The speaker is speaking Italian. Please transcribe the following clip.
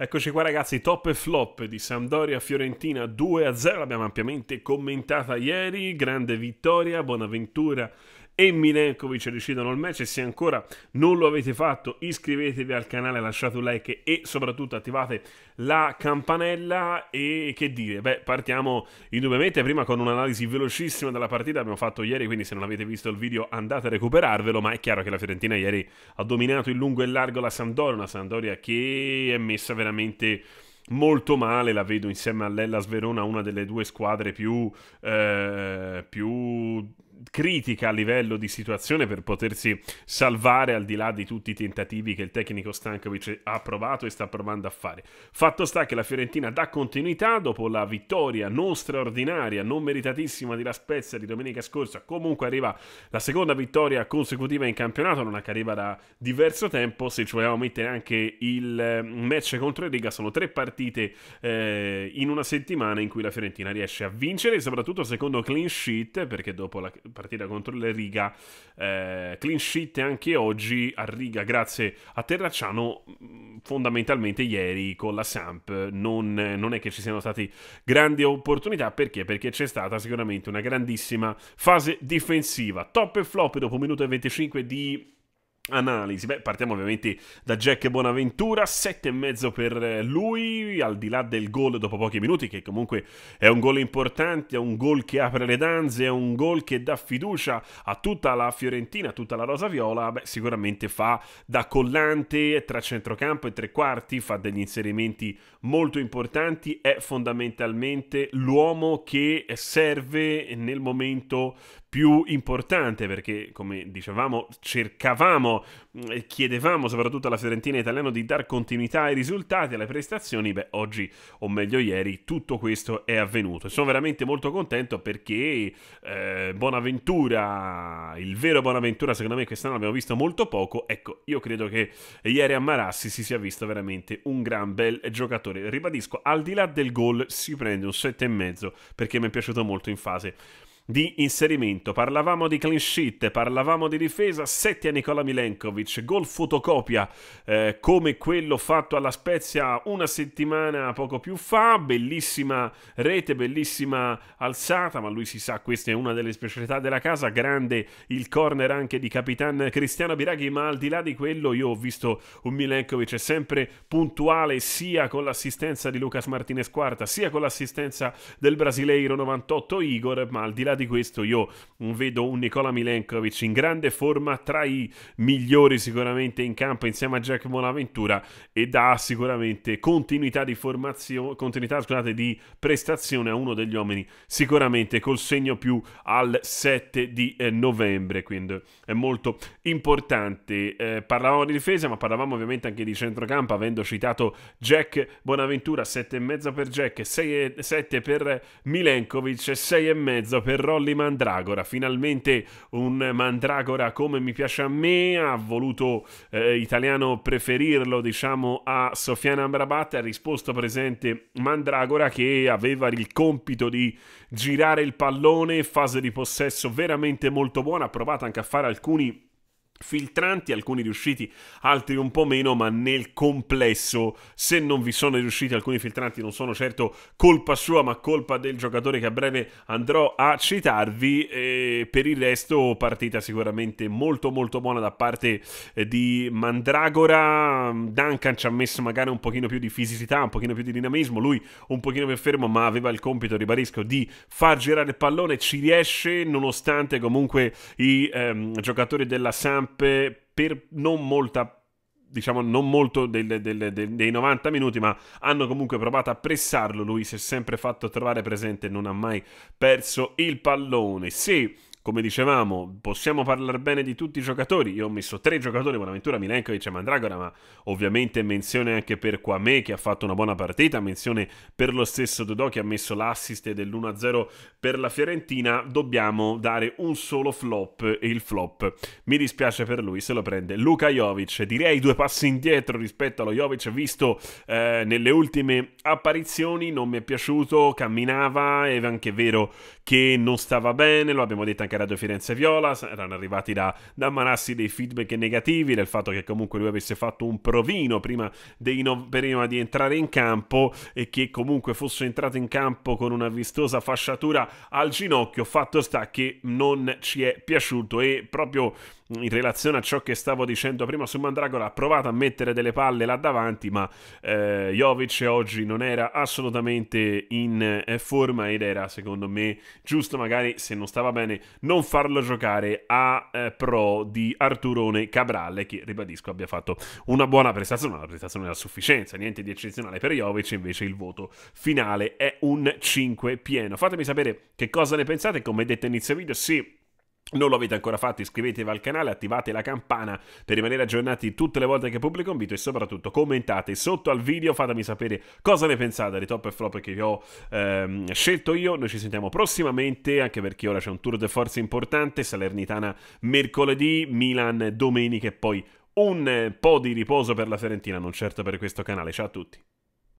Eccoci qua ragazzi, top e flop di Sampdoria Fiorentina 2-0, l'abbiamo ampiamente commentata ieri, grande vittoria, Bonaventura e Milenkovic decidono il match e se ancora non lo avete fatto iscrivetevi al canale, lasciate un like e soprattutto attivate la campanella e che dire, beh partiamo indubbiamente prima con un'analisi velocissima della partita abbiamo fatto ieri quindi se non avete visto il video andate a recuperarvelo ma è chiaro che la Fiorentina ieri ha dominato in lungo e largo la Sampdoria, una Sampdoria che è messa veramente molto male, la vedo insieme all'Ellas Verona una delle due squadre più, eh, più critica a livello di situazione per potersi salvare al di là di tutti i tentativi che il tecnico Stankovic ha provato e sta provando a fare. Fatto sta che la Fiorentina dà continuità dopo la vittoria non straordinaria, non meritatissima di La Spezia di domenica scorsa, comunque arriva la seconda vittoria consecutiva in campionato, non arriva da diverso tempo, se ci vogliamo mettere anche il eh, match contro il Riga, sono tre partite eh, in una settimana in cui la Fiorentina riesce a vincere, soprattutto secondo clean sheet, perché dopo la partita contro le Riga, eh, clean sheet anche oggi a Riga grazie a Terracciano, mm, fondamentalmente ieri con la Samp non, non è che ci siano state grandi opportunità, perché? Perché c'è stata sicuramente una grandissima fase difensiva, top e flop dopo un minuto e 25 di analisi. Beh, partiamo ovviamente da Jack Bonaventura, 7,5 per lui, al di là del gol dopo pochi minuti, che comunque è un gol importante, è un gol che apre le danze, è un gol che dà fiducia a tutta la Fiorentina, a tutta la Rosa Viola, beh, sicuramente fa da collante tra centrocampo e tre quarti, fa degli inserimenti molto importanti, è fondamentalmente l'uomo che serve nel momento più importante perché, come dicevamo, cercavamo mm, e chiedevamo soprattutto alla Fiorentina italiana di dar continuità ai risultati, alle prestazioni, beh, oggi, o meglio ieri, tutto questo è avvenuto. Sono veramente molto contento perché eh, Bonaventura, il vero Bonaventura, secondo me quest'anno l'abbiamo visto molto poco, ecco, io credo che ieri a Marassi si sia visto veramente un gran bel giocatore. Ribadisco, al di là del gol si prende un 7,5 perché mi è piaciuto molto in fase di inserimento. Parlavamo di clean sheet, parlavamo di difesa, 7 a Nicola Milenkovic, gol fotocopia eh, come quello fatto alla Spezia una settimana poco più fa, bellissima rete, bellissima alzata, ma lui si sa questa è una delle specialità della casa, grande il corner anche di Capitan Cristiano Biraghi, ma al di là di quello io ho visto un Milenkovic sempre puntuale sia con l'assistenza di Lucas Martinez Quarta, sia con l'assistenza del brasileiro 98 Igor, ma al di là di questo io mm, vedo un Nicola Milenkovic in grande forma, tra i migliori sicuramente in campo insieme a Jack Bonaventura e dà sicuramente continuità di formazione, continuità scusate, di prestazione a uno degli uomini sicuramente col segno più al 7 di eh, novembre, quindi è molto importante. Eh, parlavamo di difesa, ma parlavamo ovviamente anche di centrocampo, avendo citato Jack Bonaventura, e mezzo per Jack, e 6,7 per Milenkovic e mezzo per Rolli Mandragora, finalmente un Mandragora come mi piace a me, ha voluto eh, italiano preferirlo diciamo a Sofiana Amrabat, ha risposto presente Mandragora che aveva il compito di girare il pallone, fase di possesso veramente molto buona, ha provato anche a fare alcuni filtranti, alcuni riusciti, altri un po' meno, ma nel complesso, se non vi sono riusciti alcuni filtranti, non sono certo colpa sua, ma colpa del giocatore che a breve andrò a citarvi. E per il resto, partita sicuramente molto molto buona da parte eh, di Mandragora. Duncan ci ha messo magari un pochino più di fisicità, un pochino più di dinamismo, lui un pochino più fermo, ma aveva il compito, ribadisco, di far girare il pallone, ci riesce, nonostante comunque i ehm, giocatori della Samp rampe per non molta diciamo non molto del, del, del, dei 90 minuti, ma hanno comunque provato a pressarlo. Lui si è sempre fatto trovare presente, non ha mai perso il pallone. Se come dicevamo, possiamo parlare bene di tutti i giocatori. Io ho messo tre giocatori, Bonaventura, Milenkovic e Mandragora, ma ovviamente menzione anche per Kwame che ha fatto una buona partita, menzione per lo stesso Dodò che ha messo l'assist dell'1-0 per la Fiorentina. Dobbiamo dare un solo flop e il flop, mi dispiace per lui, se lo prende Luka Jovic. Direi due passi indietro rispetto allo Jovic visto eh, nelle ultime apparizioni, non mi è piaciuto, camminava, è anche vero che non stava bene, lo abbiamo detto anche Radio Firenze Viola, erano arrivati da, da Marassi dei feedback negativi del fatto che comunque lui avesse fatto un provino prima, no prima di entrare in campo e che comunque fosse entrato in campo con una vistosa fasciatura al ginocchio, fatto sta che non ci è piaciuto e proprio in relazione a ciò che stavo dicendo prima su Mandragora ha provato a mettere delle palle là davanti ma eh, Jovic oggi non era assolutamente in eh, forma ed era secondo me giusto magari se non stava bene non farlo giocare a eh, pro di Arturone Cabralle, che ribadisco abbia fatto una buona prestazione, una prestazione a sufficienza, niente di eccezionale per Jovic, invece il voto finale è un 5 pieno. Fatemi sapere che cosa ne pensate, come detto inizio video, sì non lo avete ancora fatto, iscrivetevi al canale, attivate la campana per rimanere aggiornati tutte le volte che pubblico un video e soprattutto commentate sotto al video, fatemi sapere cosa ne pensate di top e flop che vi ho ehm, scelto io. Noi ci sentiamo prossimamente, anche perché ora c'è un tour de forza importante, Salernitana mercoledì, Milan domenica e poi un po' di riposo per la Fiorentina, non certo per questo canale. Ciao a tutti.